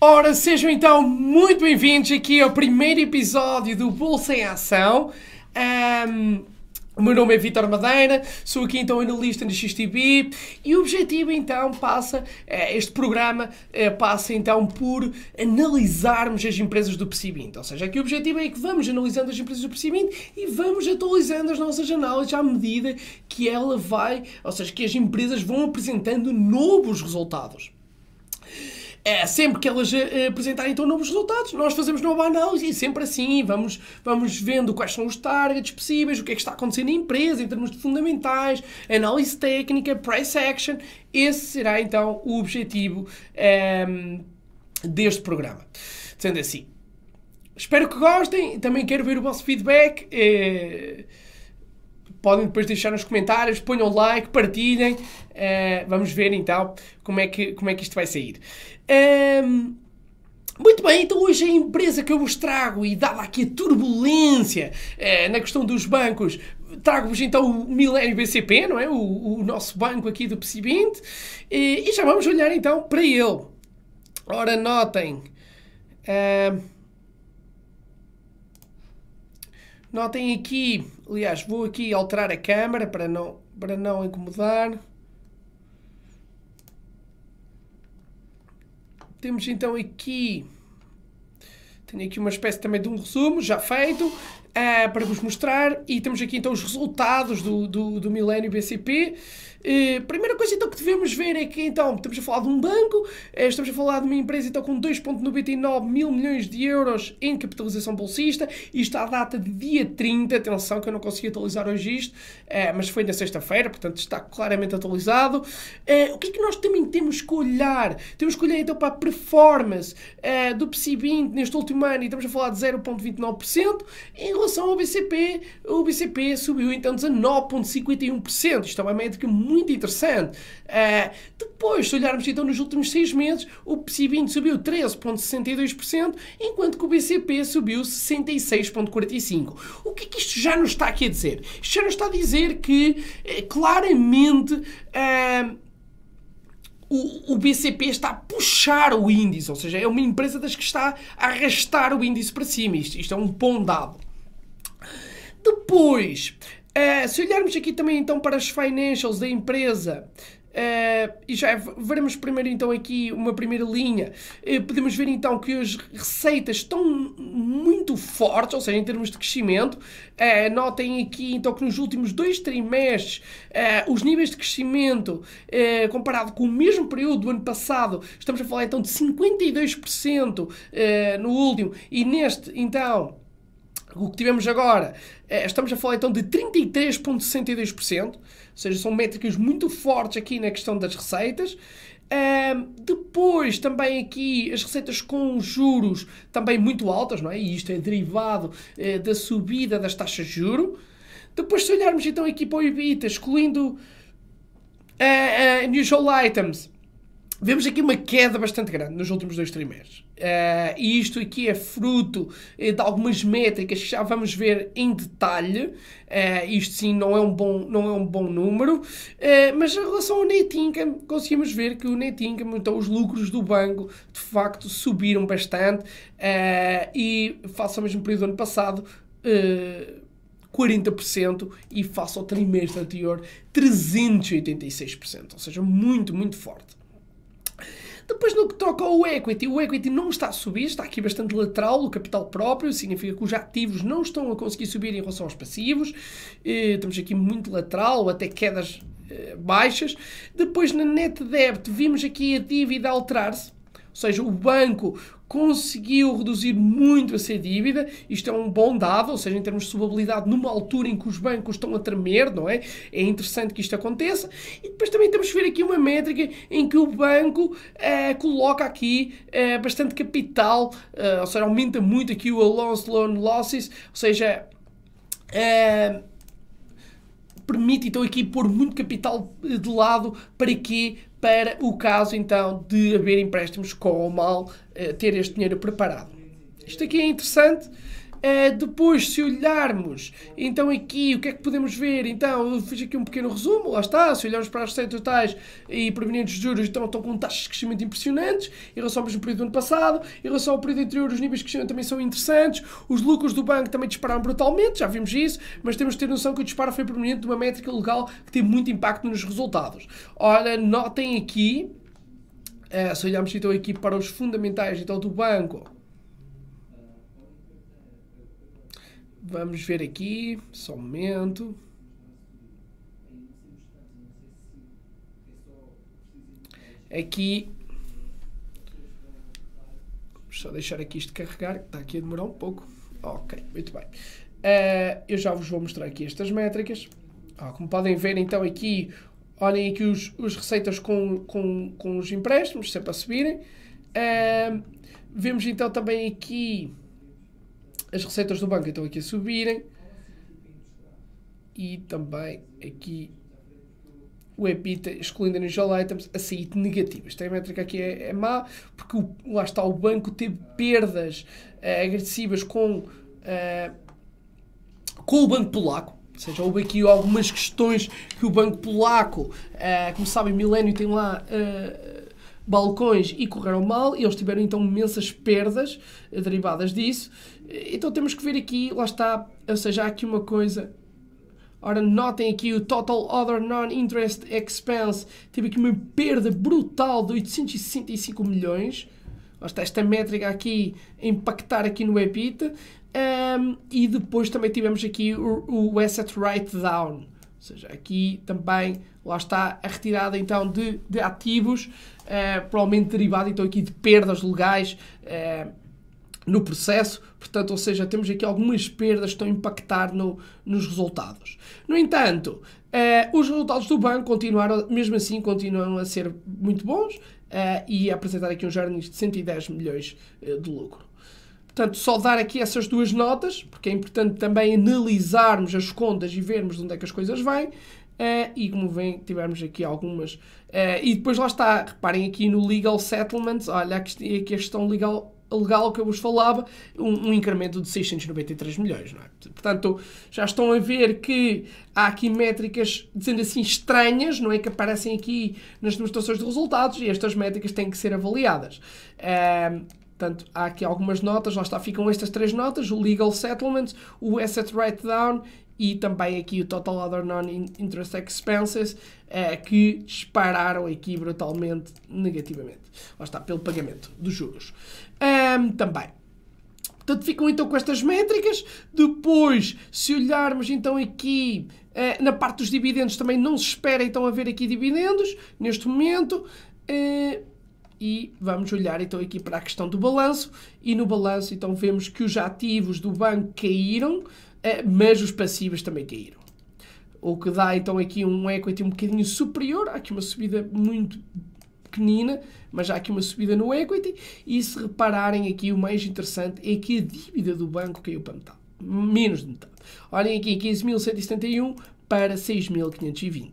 Ora, sejam então muito bem-vindos aqui ao primeiro episódio do Bolsa em Ação. Um, o meu nome é Vitor Madeira, sou aqui então analista na XTB e o objetivo então passa, eh, este programa eh, passa então por analisarmos as empresas do PSI Ou seja, aqui o objetivo é que vamos analisando as empresas do PSI e vamos atualizando as nossas análises à medida que ela vai, ou seja, que as empresas vão apresentando novos resultados é, sempre que elas eh, apresentarem então novos resultados, nós fazemos nova análise e sempre assim vamos, vamos vendo quais são os targets possíveis, o que é que está acontecendo na empresa em termos de fundamentais, análise técnica, price action. Esse será então o objetivo ehm, deste programa. Sendo assim, espero que gostem. Também quero ver o vosso feedback. Eh, podem depois deixar nos comentários, ponham like, partilhem. Uh, vamos ver então como é que, como é que isto vai sair. Um, ehm, muito bem, então hoje a empresa que eu vos trago, e dada aqui a turbulência eh, na questão dos bancos, trago-vos então o Milênio BCP, não é? O, o, nosso banco aqui do PSI 20, e, e, já vamos olhar então para ele. Ora, notem. Uh, notem aqui, aliás, vou aqui alterar a câmera para não, para não incomodar. Temos então aqui. Tenho aqui uma espécie também de um resumo já feito uh, para vos mostrar. E temos aqui então os resultados do, do, do Milênio BCP. Eh, primeira coisa então que devemos ver é que então estamos a falar de um banco, eh, estamos a falar de uma empresa então com 2.99 mil milhões de euros em capitalização bolsista, isto à data de dia 30, atenção que eu não consegui atualizar hoje isto, uh, mas foi na sexta-feira, portanto está claramente atualizado. Uh, o que é que nós também temos que olhar? Temos que olhar então para a performance do PSI 20 neste último ano e estamos a falar de 0.29%, em relação ao BCP, o BCP subiu então 19.51%, isto é uma média que é muito interessante. Uh, depois, se olharmos então nos últimos seis meses, o PSI 20 subiu 13,62%, enquanto que o BCP subiu 66,45%. O que é que isto já nos está aqui a dizer? Isto já nos está a dizer que eh, claramente. Uh, o, o, BCP está a puxar o índice, ou seja, é uma empresa das que está a arrastar o índice para cima. Isto, isto é um bom dado. Depois, eh, se olharmos aqui também então para as financials da empresa, uh, e já veremos primeiro então aqui uma primeira linha, uh, podemos ver então que as receitas estão muito fortes, ou seja, em termos de crescimento. notem aqui então que nos últimos dois trimestres os níveis de crescimento comparado com o mesmo período do ano passado, estamos a falar então de 52% no último e neste então o que tivemos agora, é, estamos a falar então de 33,62%, ou seja, são métricas muito fortes aqui na questão das receitas. Um, depois também aqui as receitas com juros também muito altas, não é? E isto é derivado eh, da subida das taxas de juro. Depois se olharmos então aqui para o EBITDA, excluindo uh, uh, unusual items, Vemos aqui uma queda bastante grande nos últimos dois trimestres. Uh, e isto aqui é fruto eh, de algumas métricas que já vamos ver em detalhe. Uh, isto sim não é um bom, não é um bom número. mas em relação ao net income, conseguimos ver que o net income, então os lucros do banco, de facto subiram bastante. e face ao mesmo período do ano passado, 40% e face ao trimestre anterior 386%, ou seja, muito, muito forte. Depois no que toca ao equity, o equity não está a subir, está aqui bastante lateral, o capital próprio, significa que os ativos não estão a conseguir subir em relação aos passivos, e, eh, estamos aqui muito lateral, até quedas eh, baixas. Depois na net debt vimos aqui a dívida alterar-se, ou seja, o banco conseguiu reduzir muito essa dívida, isto é um bom dado, ou seja, em termos de solvabilidade, numa altura em que os bancos estão a tremer, não é? É interessante que isto aconteça. E depois também temos que ver aqui uma métrica em que o banco eh, coloca aqui eh, bastante capital, eh, ou seja, aumenta muito aqui o allowance loan losses, ou seja, permite então aqui pôr muito capital eh, de lado para quê? Para o caso então de haver empréstimos com o mal, eh, ter este dinheiro preparado. Isto aqui é interessante. É, depois, se olharmos, então aqui, o que é que podemos ver? Então, eu fiz aqui um pequeno resumo, lá está, se olharmos para as receitas totais e provenientes de juros, então estão com taxas de crescimento impressionantes, em relação ao mesmo período do ano passado, em relação ao período anterior, os níveis de crescimento também são interessantes, os lucros do banco também dispararam brutalmente, já vimos isso, mas temos de ter noção que o disparo foi proveniente de uma métrica legal que tem muito impacto nos resultados. Olha, notem aqui, eh, se olharmos então aqui para os fundamentais então, do banco, Vamos ver aqui, só um momento. Aqui, é vamos só deixar aqui isto carregar, que está aqui a demorar um pouco. Ok, muito bem. Uh, eu já vos vou mostrar aqui estas métricas. Ah, como podem ver, então aqui, olhem aqui os, os receitas com, com, com os empréstimos, sempre é a subirem. Uh, vemos então também aqui as receitas do banco estão aqui a subirem. E também aqui o EBITDA, excluindo unusual items, a sair de negativas. Esta métrica aqui é, é má, porque o, lá está, o banco teve perdas uh, agressivas com, uh, com o Banco Polaco. Ou seja, houve aqui algumas questões que o Banco Polaco, uh, como sabem, milênio tem lá balcões e correram mal, e eles tiveram então imensas perdas eh, derivadas disso. Eh, então temos que ver aqui, lá está, ou seja, há aqui uma coisa Ora, notem aqui o Total Other Non-Interest Expense. Tive aqui uma perda brutal de 865 milhões. Lá está esta métrica aqui a impactar aqui no EBIT. Um, e depois também tivemos aqui o, o Asset Write Down seja, aqui também, lá está a retirada então de, de ativos, uh, provavelmente derivado então aqui de perdas legais uh, no processo, portanto, ou seja, temos aqui algumas perdas que estão a impactar no, nos resultados. No entanto, uh, os resultados do banco continuaram, mesmo assim, continuam a ser muito bons e a apresentar aqui uns earnings de 110 milhões de lucro. Portanto, só dar aqui essas duas notas, porque é importante também analisarmos as contas e vermos de onde é que as coisas vêm. Uh, e como vem, tivemos aqui algumas. Uh, e depois lá está, reparem aqui no Legal Settlements, olha aqui a questão é legal, legal que eu vos falava, um, um, incremento de 693 milhões, não é? Portanto, já estão a ver que há aqui métricas, dizendo assim, estranhas, não é? Que aparecem aqui nas demonstrações de resultados e estas métricas têm que ser avaliadas. Uh, Portanto, há aqui algumas notas, lá está, ficam estas três notas, o Legal Settlement, o Asset Write-Down e também aqui o Total Other Non-Interest Expenses, é que dispararam aqui brutalmente negativamente. Lá está, pelo pagamento dos juros. Um, também. Portanto, ficam então com estas métricas. Depois, se olharmos então aqui eh, na parte dos dividendos, também não se espera então haver aqui dividendos neste momento. Eh, e vamos olhar então aqui para a questão do balanço e no balanço então vemos que os ativos do banco caíram, eh, mas os passivos também caíram. O que dá então aqui um equity um bocadinho superior, há aqui uma subida muito pequenina, mas há aqui uma subida no equity e se repararem aqui o mais interessante é que a dívida do banco caiu para metade menos de metade. Olhem aqui, 15.171 para 6.520. Uh,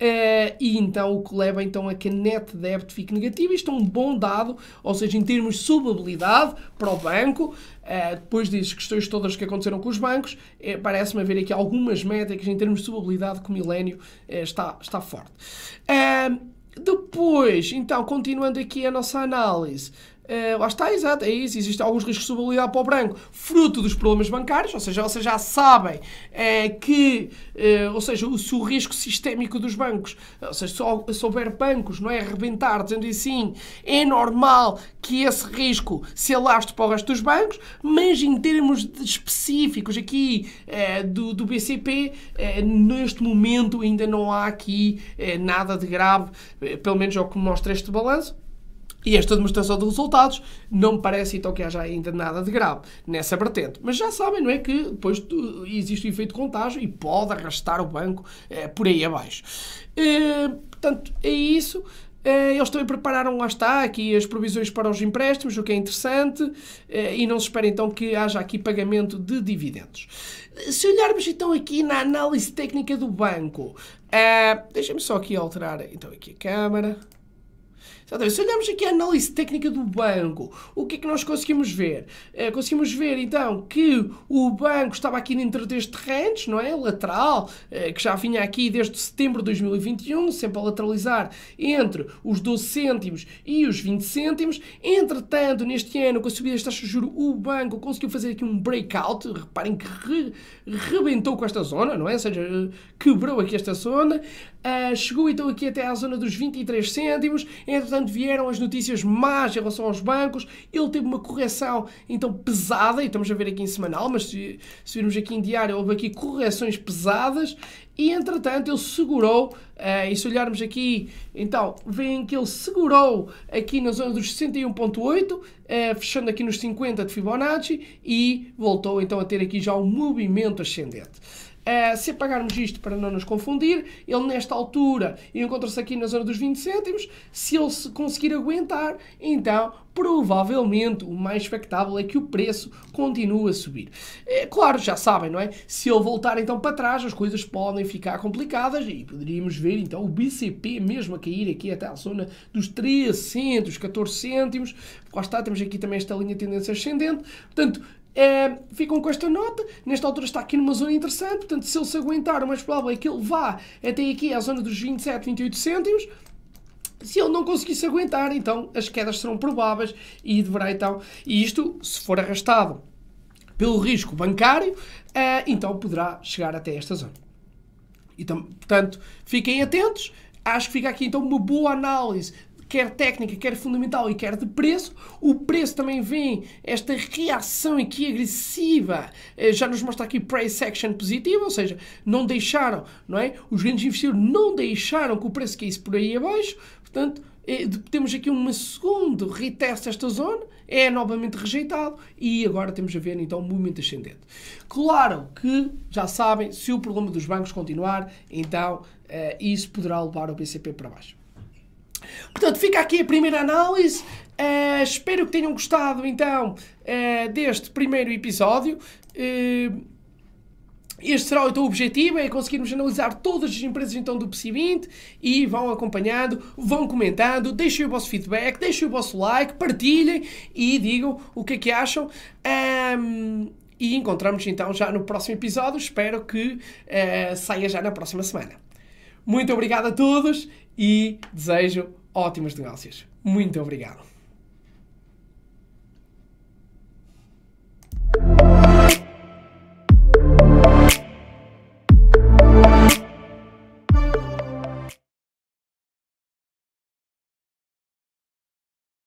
eh, e então o que leva então a que a net débito fique negativa. Isto é um bom dado, ou seja, em termos de subabilidade para o banco, uh, depois das questões todas que aconteceram com os bancos, uh, parece-me haver aqui algumas métricas em termos de subabilidade que o milénio está, está forte. depois, então, continuando aqui a nossa análise, Uh, lá está, exato, é isso. Existem alguns riscos de solvabilidade para o branco, fruto dos problemas bancários, ou seja, vocês já sabem é que, uh, ou seja, o, se o risco sistémico dos bancos, ou seja, se, se houver bancos, não é, arrebentar, dizendo assim, é normal que esse risco se alaste para o resto dos bancos, mas em termos específicos aqui do, do BCP, neste momento ainda não há aqui nada de grave, pelo menos é o que mostra este balanço. E esta demonstração de resultados não me parece então que haja ainda nada de grave nessa vertente. Mas já sabem, não é? Que depois existe o efeito contágio e pode arrastar o banco é, por aí abaixo. É, portanto, é isso. Eh, eles também prepararam, lá está, aqui as provisões para os empréstimos, o que é interessante, e não se espera então que haja aqui pagamento de dividendos. Se olharmos então aqui na análise técnica do banco, deixem-me só aqui alterar então aqui a câmara. Se olharmos aqui a análise técnica do banco, o que é que nós conseguimos ver? Eh, conseguimos ver então que o banco estava aqui dentro deste range, não é? Lateral, eh, que já vinha aqui desde setembro de 2021, sempre a lateralizar entre os 12 cêntimos e os 20 cêntimos. Entretanto, neste ano, com a subida das taxas de juros, o banco conseguiu fazer aqui um breakout. Reparem que re rebentou com esta zona, não é? Ou seja, eh, quebrou aqui esta zona. Uh, chegou então aqui até à zona dos 23 cêntimos, entretanto vieram as notícias más em relação aos bancos, ele teve uma correção então pesada, e estamos a ver aqui em semanal, mas se, se virmos aqui em diário, houve aqui correções pesadas, e entretanto ele segurou, uh, e se olharmos aqui, então veem que ele segurou aqui na zona dos 61.8, uh, eh, fechando aqui nos 50 de Fibonacci, e voltou então a ter aqui já um movimento ascendente. Uh, se apagarmos isto para não nos confundir, ele nesta altura encontra-se aqui na zona dos 20 cêntimos. Se ele se conseguir aguentar, então provavelmente o mais factável é que o preço continue a subir. É, claro, já sabem, não é? Se ele voltar então para trás, as coisas podem ficar complicadas e poderíamos ver então o BCP mesmo a cair aqui até a zona dos 13 14 cêntimos. Lá está, temos aqui também esta linha de tendência ascendente. Portanto, é, ficam com esta nota, nesta altura está aqui numa zona interessante, portanto, se ele se aguentar, o mais provável é que ele vá até aqui à zona dos 27, 28 cêntimos, se ele não conseguir se aguentar, então as quedas serão prováveis e deverá então, e isto se for arrastado pelo risco bancário, eh, então poderá chegar até esta zona. Então, portanto, fiquem atentos. Acho que fica aqui então uma boa análise quer técnica, quer fundamental e quer de preço. O preço também vem esta reação aqui agressiva, eh, já nos mostra aqui price action positiva, ou seja, não deixaram, não é? Os grandes investidores não deixaram que o preço caísse por aí abaixo, portanto, eh, temos aqui um segundo reteste esta zona, é novamente rejeitado e agora temos a ver então um movimento ascendente. Claro que, já sabem, se o problema dos bancos continuar, então eh, isso poderá levar o BCP para baixo. Portanto, fica aqui a primeira análise. Uh, espero que tenham gostado então uh, deste primeiro episódio. Uh, este será o teu objetivo, é conseguirmos analisar todas as empresas então do PSI 20 e vão acompanhando, vão comentando, deixem o vosso feedback, deixem o vosso like, partilhem e digam o que é que acham. Um, e encontramos então já no próximo episódio, espero que saia já na próxima semana. Muito obrigado a todos e desejo Ótimas negócios. Muito obrigado.